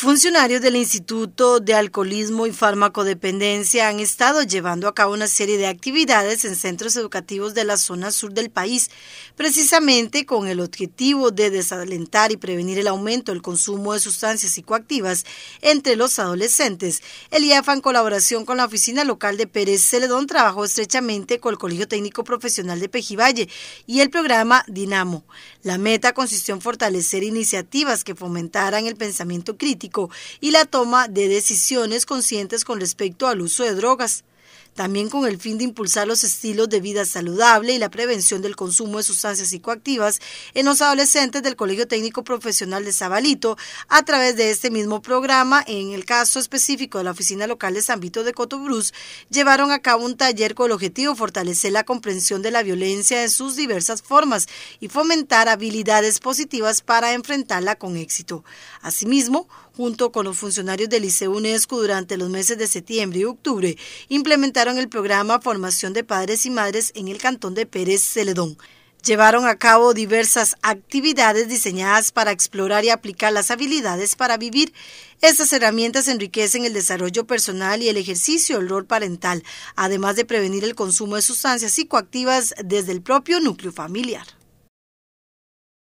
Funcionarios del Instituto de Alcoholismo y Farmacodependencia han estado llevando a cabo una serie de actividades en centros educativos de la zona sur del país, precisamente con el objetivo de desalentar y prevenir el aumento del consumo de sustancias psicoactivas entre los adolescentes. El IAFA, en colaboración con la oficina local de Pérez Celedón, trabajó estrechamente con el Colegio Técnico Profesional de Pejivalle y el programa Dinamo. La meta consistió en fortalecer iniciativas que fomentaran el pensamiento crítico y la toma de decisiones conscientes con respecto al uso de drogas también con el fin de impulsar los estilos de vida saludable y la prevención del consumo de sustancias psicoactivas en los adolescentes del Colegio Técnico Profesional de Zabalito, a través de este mismo programa. En el caso específico de la Oficina Local de San Vito de Cotobruz, llevaron a cabo un taller con el objetivo fortalecer la comprensión de la violencia en sus diversas formas y fomentar habilidades positivas para enfrentarla con éxito. Asimismo, junto con los funcionarios del Liceo UNESCO durante los meses de septiembre y octubre, implementaron el programa Formación de Padres y Madres en el Cantón de Pérez Celedón. Llevaron a cabo diversas actividades diseñadas para explorar y aplicar las habilidades para vivir. Estas herramientas enriquecen el desarrollo personal y el ejercicio del rol parental, además de prevenir el consumo de sustancias psicoactivas desde el propio núcleo familiar.